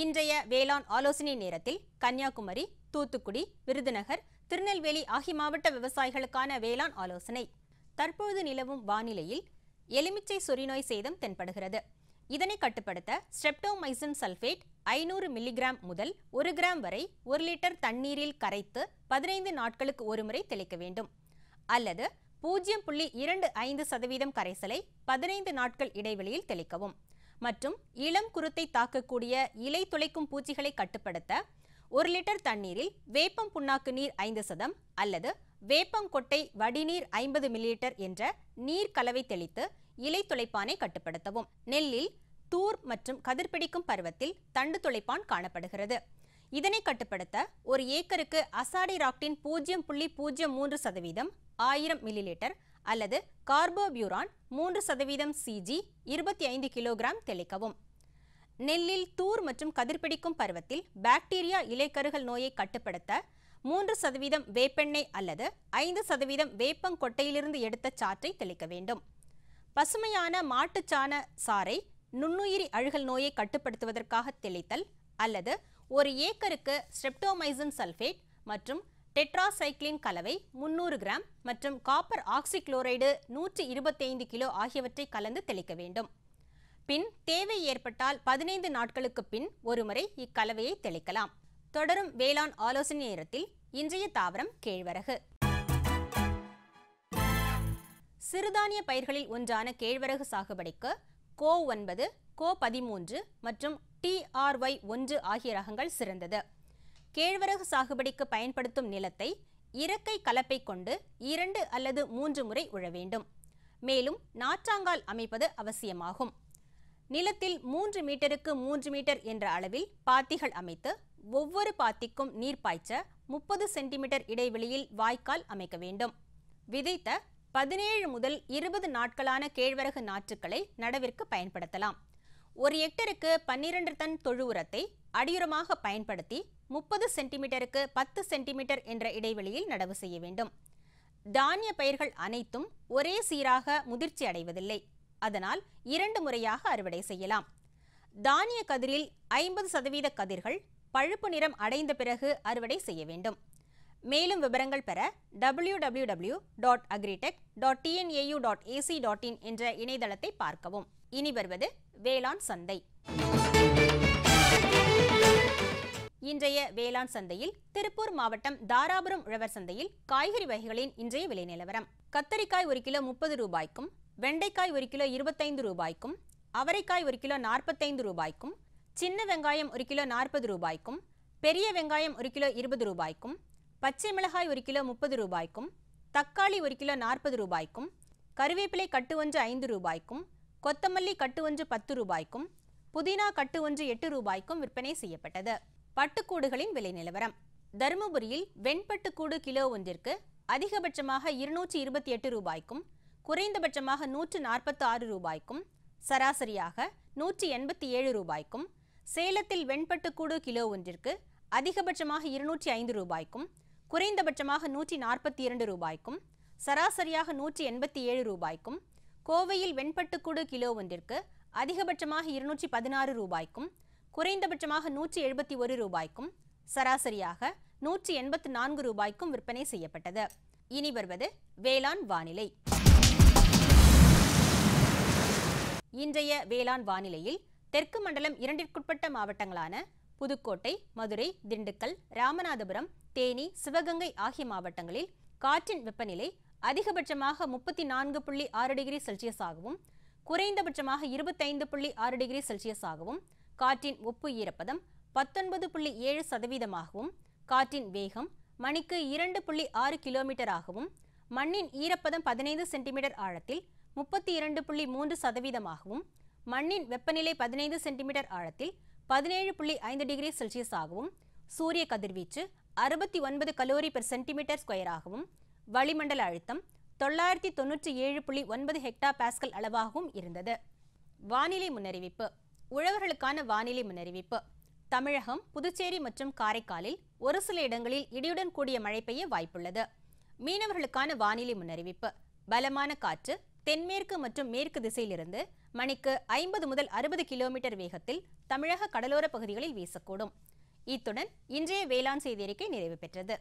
இன்றைய வேளாண் ஆலோசனை நேரத்தில் கன்னியாகுமரி தூத்துக்குடி விருதுநகர் திருநெல்வேலி ஆகிய மாவட்ட விவசாயிகளுக்கான வேளாண் ஆலோசனை தற்போது நிலவும் வானிலையில் எலுமிச்சை சொறிநோய் சேதம் தென்படுகிறது இதனை கட்டுப்படுத்த ஸ்ட்ரெப்டோமைசின் சல்ஃபேட் ஐநூறு மில்லிகிராம் முதல் ஒரு கிராம் வரை ஒரு லிட்டர் தண்ணீரில் கரைத்து பதினைந்து நாட்களுக்கு ஒருமுறை தெளிக்க வேண்டும் அல்லது பூஜ்ஜியம் புள்ளி இரண்டு ஐந்து சதவீதம் கரைசலை பதினைந்து நாட்கள் இடைவெளியில் தெளிக்கவும் மற்றும் இளம் குருத்தை தாக்கக்கூடிய இலை துளைக்கும் பூச்சிகளை கட்டுப்படுத்த ஒரு லிட்டர் தண்ணீரில் வேப்பம் புண்ணாக்கு நீர் ஐந்து சதம் அல்லது வேப்பங்கொட்டை வடிநீர் ஐம்பது மில்லிலிட்டர் என்ற நீர் கலவை தெளித்து இலை துளைப்பானை கட்டுப்படுத்தவும் நெல்லில் தூர் மற்றும் கதிர்பிடிக்கும் பருவத்தில் தண்டு துளைப்பான் காணப்படுகிறது இதனை கட்டுப்படுத்த ஒரு ஏக்கருக்கு அசாடி ராக்டின் பூஜ்ஜியம் புள்ளி பூஜ்ஜியம் மூன்று சதவீதம் ஆயிரம் மில்லிலிட்டர் அல்லது கார்போபியூரான் மூன்று சதவீதம் சிஜி இருபத்தி ஐந்து கிலோகிராம் தெளிக்கவும் நெல்லில் தூர் மற்றும் கதிர்பிடிக்கும் பருவத்தில் பாக்டீரியா இலைக்கருகள் நோயை கட்டுப்படுத்த மூன்று சதவீதம் வேப்பெண்ணெய் அல்லது ஐந்து சதவீதம் வேப்பங்கொட்டையிலிருந்து எடுத்த சாற்றை தெளிக்க வேண்டும் பசுமையான மாட்டுச்சாண சாறை நுண்ணுயிரி அழுகல் நோயை கட்டுப்படுத்துவதற்காக தெளித்தல் அல்லது ஒரு ஏக்கருக்கு ஸ்ட்ரெப்டோமைசன் சல்ஃபேட் மற்றும் டெட்ராசைக்ளின் கலவை முன்னூறு கிராம் மற்றும் காப்பர் ஆக்சிக்ளோரைடு நூற்றி இருபத்தைந்து கிலோ ஆகியவற்றை கலந்து தெளிக்க வேண்டும் பின் தேவை ஏற்பட்டால் பதினைந்து நாட்களுக்கு பின் ஒருமுறை இக்கலவையை தெளிக்கலாம் தொடரும் வேளாண் ஆலோசனை நேரத்தில் இன்றைய தாவரம் கேழ்வரகு சிறுதானிய பயிர்களில் ஒன்றான கேழ்வரகு சாகுபடிக்கு கோ ஒன்பது கோ பதிமூன்று மற்றும் டிஆர்ஒய் ஒன்று ஆகிய ரகங்கள் சிறந்தது கேழ்வரகு சாகுபடிக்கு பயன்படுத்தும் நிலத்தை இறக்கை கலப்பை கொண்டு இரண்டு அல்லது மூன்று முறை உழ வேண்டும் மேலும் நாற்றாங்கால் அமைப்பது அவசியமாகும் நிலத்தில் மூன்று மீட்டருக்கு மூன்று மீட்டர் என்ற அளவில் பாத்திகள் அமைத்து ஒவ்வொரு பாத்திக்கும் நீர் பாய்ச்ச முப்பது சென்டிமீட்டர் இடைவெளியில் வாய்க்கால் அமைக்க வேண்டும் விதைத்த பதினேழு முதல் இருபது நாட்களான கேழ்வரகு நாற்றுக்களை நடவிற்கு பயன்படுத்தலாம் ஒரு ஹெக்டருக்கு பன்னிரண்டு டன் தொழு உரத்தை அடியுரமாக பயன்படுத்தி முப்பது சென்டிமீட்டருக்கு பத்து சென்டிமீட்டர் என்ற இடைவெளியில் நடவு செய்ய வேண்டும் தானிய பயிர்கள் அனைத்தும் ஒரே சீராக முதிர்ச்சி அடைவதில்லை அதனால் இரண்டு முறையாக அறுவடை செய்யலாம் தானிய கதிரில் ஐம்பது சதவீத கதிர்கள் பழுப்பு நிறம் அடைந்த பிறகு அறுவடை செய்ய வேண்டும் மேலும் விவரங்கள் பெற W W W dot agritech dot TNAU dot AC dot in என்ற இணையதளத்தை பார்க்கவும் இனி வருவது வேளாண் சந்தை இன்றைய வேளாண் சந்தையில் திருப்பூர் மாவட்டம் தாராபுரம் உழவர் சந்தையில் காய்கறி வகைகளின் இன்றைய விலை நிலவரம் கத்தரிக்காய் ஒரு கிலோ முப்பது ரூபாய்க்கும் வெண்டைக்காய் ஒரு கிலோ இருபத்தைந்து ரூபாய்க்கும் அவரைக்காய் ஒரு கிலோ நாற்பத்தைந்து ரூபாய்க்கும் சின்ன வெங்காயம் ஒரு கிலோ நாற்பது ரூபாய்க்கும் பெரிய வெங்காயம் ஒரு கிலோ இருபது ரூபாய்க்கும் பச்சை மிளகாய் ஒரு கிலோ முப்பது ரூபாய்க்கும் தக்காளி ஒரு கிலோ நாற்பது ரூபாய்க்கும் கருவேப்பிலை கட்டு ஒன்று ஐந்து ரூபாய்க்கும் கொத்தமல்லி கட்டு ஒன்று பத்து ரூபாய்க்கும் புதினா கட்டு ஒன்று எட்டு ரூபாய்க்கும் விற்பனை செய்யப்பட்டது பட்டுக்கூடுகளின் விலை நிலவரம் தருமபுரியில் வெண்பட்டுக்கூடு கிலோ ஒன்றிற்கு அதிகபட்சமாக இருநூற்றி இருபத்தி எட்டு ரூபாய்க்கும் குறைந்தபட்சமாக நூற்று நாற்பத்தி ஆறு ரூபாய்க்கும் சராசரியாக நூற்றி எண்பத்தி ஏழு ரூபாய்க்கும் சேலத்தில் வெண்பட்டுக்கூடு கிலோ ஒன்றிற்கு அதிகபட்சமாக இருநூற்றி ஐந்து ரூபாய்க்கும் குறைந்தபட்சமாக நூற்றி நாற்பத்தி இரண்டு ரூபாய்க்கும் சராசரியாக நூற்றி எண்பத்தி ஏழு ரூபாய்க்கும் கோவையில் வெண்பட்டுக்கூடு கிலோ ஒன்றிற்கு அதிகபட்சமாக இருநூற்றி பதினாறு ரூபாய்க்கும் குறைந்தபட்சமாக நூற்றி எழுபத்தி ஒரு ரூபாய்க்கும் சராசரியாக நூற்றி எண்பத்து நான்கு ரூபாய்க்கும் விற்பனை செய்யப்பட்டது இனி வருவது வேளாண் வானிலை இன்றைய வேளாண் வானிலையில் தெற்கு மண்டலம் இரண்டிற்குட்பட்ட மாவட்டங்களான புதுக்கோட்டை மதுரை திண்டுக்கல் ராமநாதபுரம் தேனி சிவகங்கை ஆகிய மாவட்டங்களில் காற்றின் வெப்பநிலை அதிகபட்சமாக முப்பத்தி நான்கு புள்ளி ஆறு டிகிரி செல்சியஸ் ஆகவும் குறைந்தபட்சமாக இருபத்தைந்து புள்ளி ஆறு டிகிரி செல்சியஸ் ஆகவும் காற்றின் ஒப்பு ஈரப்பதம் பத்தொன்பது புள்ளி ஏழு சதவீதமாகவும் காற்றின் வேகம் மணிக்கு இரண்டு புள்ளி ஆறு கிலோமீட்டராகவும் மண்ணின் ஈரப்பதம் பதினைந்து சென்டிமீட்டர் ஆழத்தில் முப்பத்தி இரண்டு புள்ளி மூன்று சதவீதமாகவும் மண்ணின் வெப்பநிலை பதினைந்து சென்டிமீட்டர் ஆழத்தில் பதினேழு புள்ளி ஐந்து டிகிரி செல்சியஸ் ஆகவும் சூரிய கதிர்வீச்சு அறுபத்தி ஒன்பது கலோரி பெர் சென்டிமீட்டர் ஸ்கொயராகவும் வளிமண்டல அழுத்தம் தொள்ளாயிரத்தி தொன்னூற்றி ஏழு புள்ளி ஒன்பது ஹெக்டா பாஸ்கல் அளவாகவும் இருந்தது வானிலை முன்னறிவிப்பு உழவர்களுக்கான வானிலை முன்னறிவிப்பு தமிழகம் புதுச்சேரி மற்றும் காரைக்காலில் ஒரு சில இடங்களில் இடியுடன் கூடிய மழை பெய்ய வாய்ப்புள்ளது மீனவர்களுக்கான வானிலை முன்னறிவிப்பு பலமான காற்று தென்மேற்கு மற்றும் மேற்கு திசையிலிருந்து மணிக்கு ஐம்பது முதல் அறுபது கிலோமீட்டர் வேகத்தில் தமிழக கடலோர பகுதிகளில் வீசக்கூடும் இத்துடன் இன்றைய வேளாண் செய்தியறிக்கை நிறைவு பெற்றது